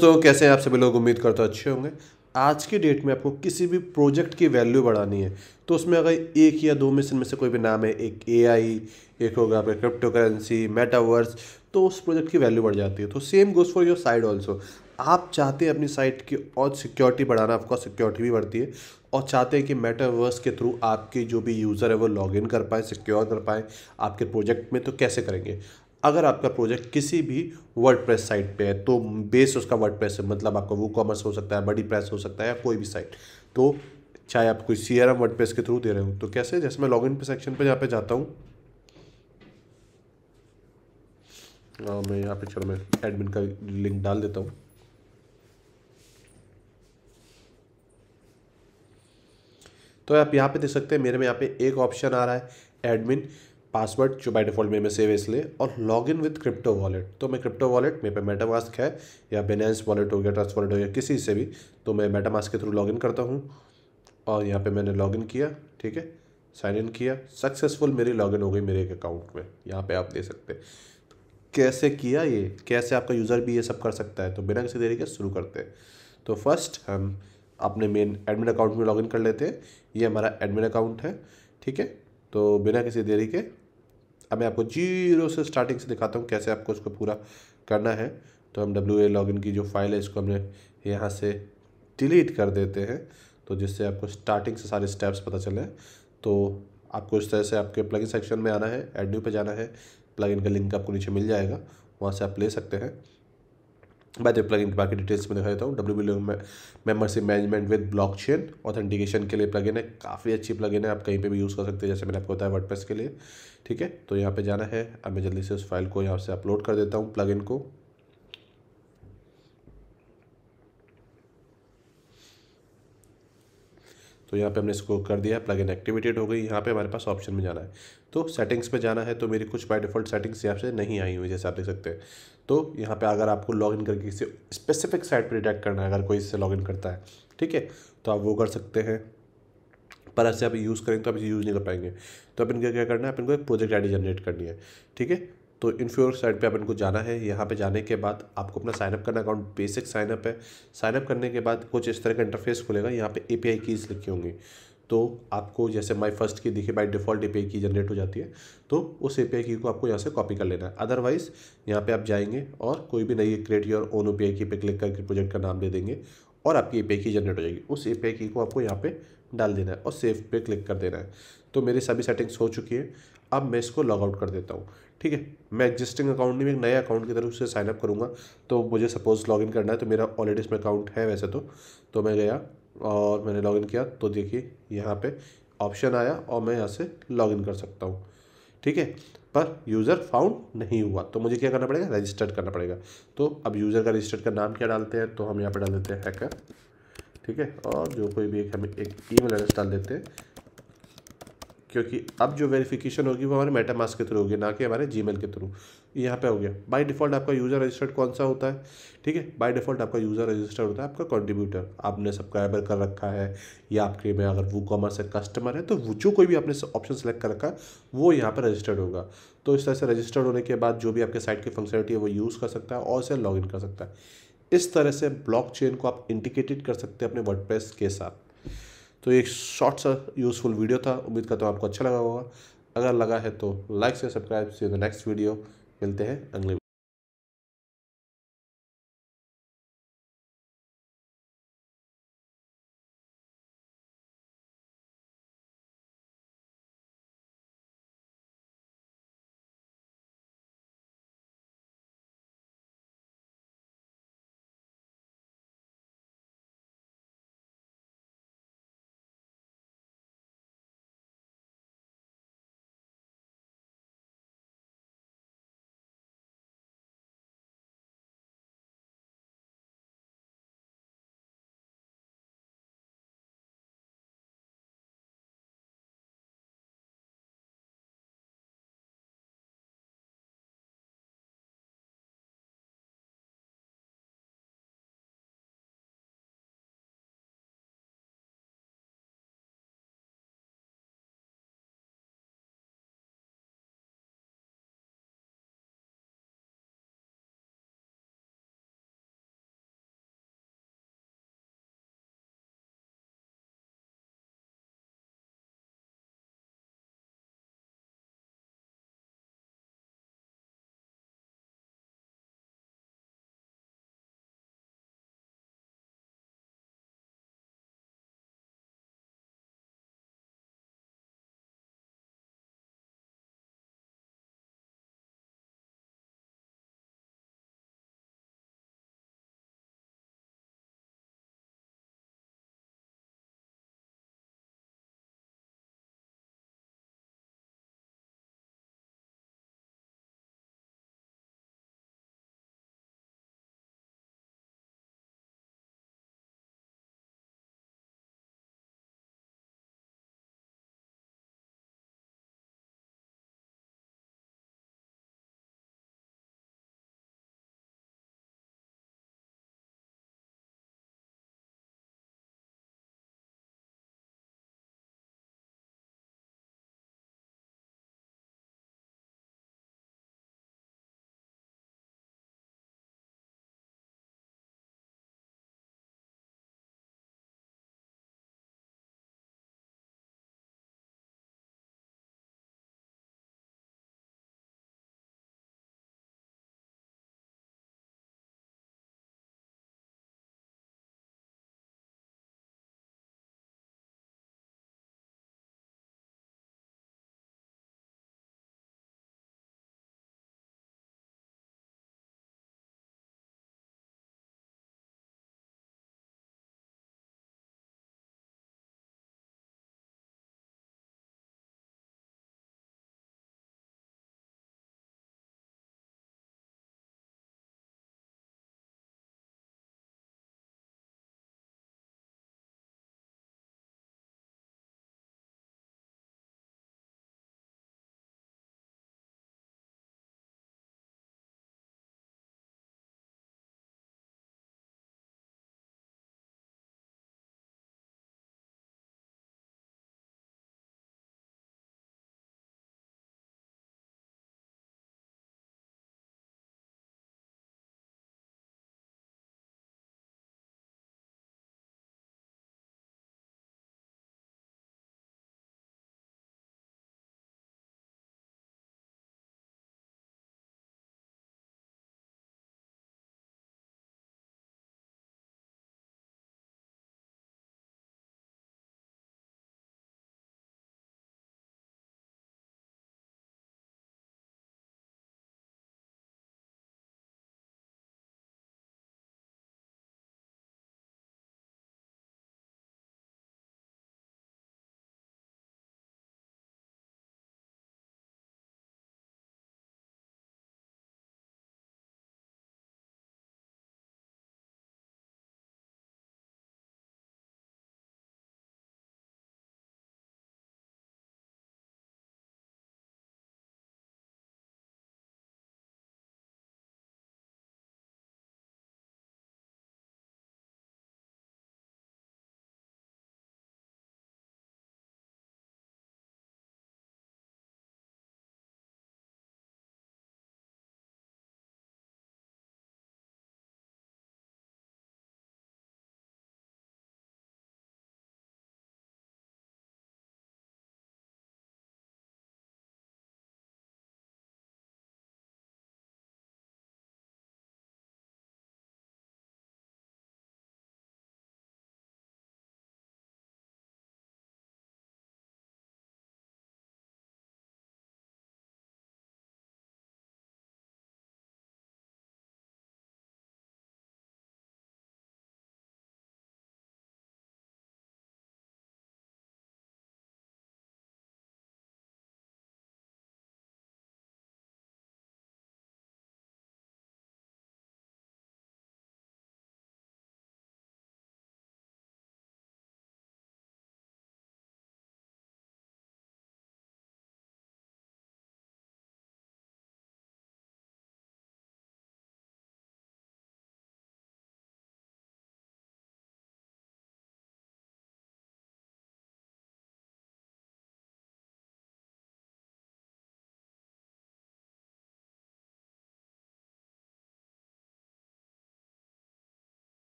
दोस्तों कैसे हैं आप सभी लोग उम्मीद करते हो अच्छे होंगे आज की डेट में आपको किसी भी प्रोजेक्ट की वैल्यू बढ़ानी है तो उसमें अगर एक या दो मिशन में से कोई भी नाम है एक एआई एक होगा आपका क्रिप्टो करेंसी मेटावर्स तो उस प्रोजेक्ट की वैल्यू बढ़ जाती है तो same goes for your side also आप चाहते हैं अपनी साइट की और सिक्योरिटी बढ़ाना आपका सिक्योरिटी भी बढ़ती है और चाहते हैं कि मेटावर्स के थ्रू आपके जो भी यूज़र है वो लॉगिन कर पाए सिक्योर कर पाए आपके प्रोजेक्ट में तो कैसे करेंगे अगर आपका प्रोजेक्ट किसी भी वर्ड साइट पे है तो बेस उसका वर्ड प्रेस मतलब आपका वो कॉमर्स हो सकता है बड़ी प्रेस हो सकता है या कोई भी साइट तो चाहे आप कोई सी आर एम वर्ड के थ्रू दे रहे हो तो कैसे जैसे मैं इन पे सेक्शन पे यहाँ पे जाता हूँ हाँ, मैं यहाँ पे चलो मैं एडमिन का लिंक डाल देता हूँ तो आप यहाँ पे देख सकते हैं मेरे में यहाँ पे एक ऑप्शन आ रहा है एडमिन पासवर्ड जो बाय डिफ़ॉल्ट मेरे में सेव है इसलिए और log in with crypto wallet तो मैं क्रिप्टो वॉलेट मेरे पे मेटामास्क है या बेनेंस वॉलेट हो गया ट्रस्ट वॉलेट हो गया किसी से भी तो मैं मेटामास्क के थ्रू लॉग इन करता हूँ और यहाँ पे मैंने लॉग इन किया ठीक है साइन इन किया सक्सेसफुल मेरी लॉगिन हो गई मेरे एक अकाउंट में यहाँ पर आप दे सकते हैं तो कैसे किया ये कैसे आपका यूज़र भी ये सब कर सकता है तो बिना किसी देरी के शुरू करते हैं तो फर्स्ट हम अपने मेन एडमिन अकाउंट में इन कर लेते हैं ये हमारा एडमिन अकाउंट है ठीक है तो बिना किसी देरी के अब मैं आपको जीरो से स्टार्टिंग से दिखाता हूँ कैसे आपको उसको पूरा करना है तो हम डब्ल्यू ए लॉग की जो फाइल है इसको हमने यहाँ से डिलीट कर देते हैं तो जिससे आपको स्टार्टिंग से सारे स्टेप्स पता चले तो आपको इस तरह से आपके प्लगइन सेक्शन में आना है एड न्यू पे जाना है प्लगइन का लिंक आपको नीचे मिल जाएगा वहाँ से आप ले सकते हैं मैं तो प्लगइन बाकी डिटेल्स में दिखा देता हूँ डब्ल्यू में membership management with blockchain authentication के लिए प्लगइन है काफ़ी अच्छी प्लगइन है आप कहीं पे भी यूज़ कर सकते हैं जैसे मैंने आपको बताया वर्डप्रेस के लिए ठीक है तो यहाँ पे जाना है अब मैं जल्दी से उस फाइल को यहाँ से अपलोड कर देता हूँ प्लग को तो यहाँ पे हमने इसको कर दिया प्लगइन एक्टिवेटेड हो गई यहाँ पे हमारे पास ऑप्शन में जाना है तो सेटिंग्स में जाना है तो मेरी कुछ बाय डिफ़ॉल्ट सेटिंग्स यहाँ से नहीं आई हुई जैसे आप देख सकते हैं तो यहाँ पे अगर आपको लॉगिन करके किसी स्पेसिफिक साइट पर डिटेक्ट करना है अगर कोई इससे लॉगिन करता है ठीक है तो आप वो कर सकते हैं पर ऐसे आप यूज़ करेंगे तो आप इसे यूज़ नहीं कर पाएंगे तो अपन को क्या करना है अपन को एक प्रोजेक्ट आई जनरेट करनी है ठीक है तो इनफ्योर साइट पे अपन को जाना है यहाँ पे जाने के बाद आपको अपना साइनअप करना अकाउंट बेसिक साइनअप है साइनअप करने के बाद कुछ इस तरह का इंटरफेस खुलेगा यहाँ पे ए पी आई कीज़ लिखी होंगी तो आपको जैसे माई फर्स्ट की देखिए बाई डिफ़ॉल्ट ए की जनरेट हो जाती है तो उस ए की को आपको यहाँ से कॉपी कर लेना है अदरवाइज़ यहाँ पे आप जाएंगे और कोई भी नई क्रिएट योर ओन ओ की पे क्लिक करके प्रोजेक्ट का नाम दे देंगे और आपकी ए की जनरेट हो जाएगी उस ए की को आपको यहाँ पे डाल देना है और सेफ पे क्लिक कर देना है तो मेरी सभी सेटिंग्स हो चुकी है अब मैं इसको लॉग आउट कर देता हूँ ठीक है मैं एग्जिस्टिंग अकाउंट नहीं मैं एक नए अकाउंट की तरफ से साइनअप करूँगा तो मुझे सपोज़ लॉगिन करना है तो मेरा ऑलरेडी इसमें अकाउंट है वैसे तो तो मैं गया और मैंने लॉगिन किया तो देखिए यहाँ पे ऑप्शन आया और मैं यहाँ से लॉगिन कर सकता हूँ ठीक है पर यूज़र फाउंड नहीं हुआ तो मुझे क्या करना पड़ेगा रजिस्टर्ड करना पड़ेगा तो अब यूज़र का रजिस्टर्ड का नाम क्या डालते हैं तो हम यहाँ पर डाल देते हैं हैकर ठीक है और जो कोई भी एक हमें एक मेल एड्रेस डाल देते हैं क्योंकि अब जो वेरिफिकेशन होगी वो हमारे मेटामास के थ्रू होगी ना कि हमारे जी के थ्रू यहाँ पे हो गया बाय डिफ़ॉल्ट आपका यूज़र रजिस्टर्ड कौन सा होता है ठीक है बाय डिफ़ॉल्ट आपका यूज़र रजिस्टर्ड होता है आपका कंट्रीब्यूटर आपने सब्सक्राइबर कर रखा है या आपके में अगर वो कॉमर्स है कस्टमर है तो जो कोई भी आपने ऑप्शन सेलेक्ट कर रखा है वो यहाँ पर रजिस्टर्ड होगा तो इस तरह से रजिस्टर्ड होने के बाद जो भी आपके साइट की फंक्शनलिटी है वो यूज़ कर सकता है और इसे लॉग कर सकता है इस तरह से ब्लॉक को आप इंडिकेटेड कर सकते हैं अपने वर्डप्रेस के साथ तो एक शॉर्ट सा यूज़फुल वीडियो था उम्मीद करता हूँ आपको अच्छा लगा होगा अगर लगा है तो लाइक से सब्सक्राइब से नेक्स्ट वीडियो मिलते हैं अगले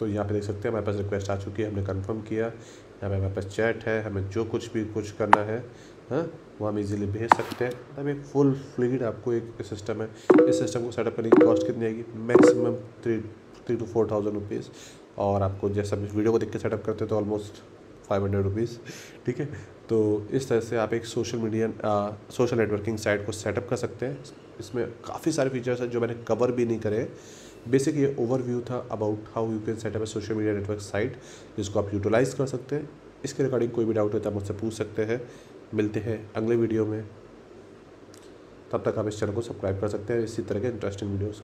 तो यहाँ पे देख सकते हैं हमारे पास रिक्वेस्ट आ चुकी है हमने कंफर्म किया यहाँ पे हमारे पास चैट है हमें जो कुछ भी कुछ करना है हाँ वो हम इजीली भेज सकते हैं तब एक फुल फ्लीड आपको एक सिस्टम है इस सिस्टम को सेटअप करने की कॉस्ट कितनी आएगी maximum three three two four thousand rupees और आपको जैसा वीडियो को देख के सेटअप करते हैं तो ऑलमोस्ट फाइव हंड्रेड रुपीज़ ठीक है तो इस तरह से आप एक social media social networking site को सेटअप कर सकते हैं इसमें काफ़ी सारे फीचर्स हैं जो मैंने कवर भी नहीं करे बेसिक ये ओवरव्यू था about how you can setup a social media network site जिसको आप यूटिलाइज़ कर सकते हैं इसके रिगार्डिंग कोई भी डाउट है तो आप मुझसे पूछ सकते हैं मिलते हैं अगले वीडियो में तब तक आप इस चैनल को सब्सक्राइब कर सकते हैं इसी तरह के इंटरेस्टिंग वीडियोस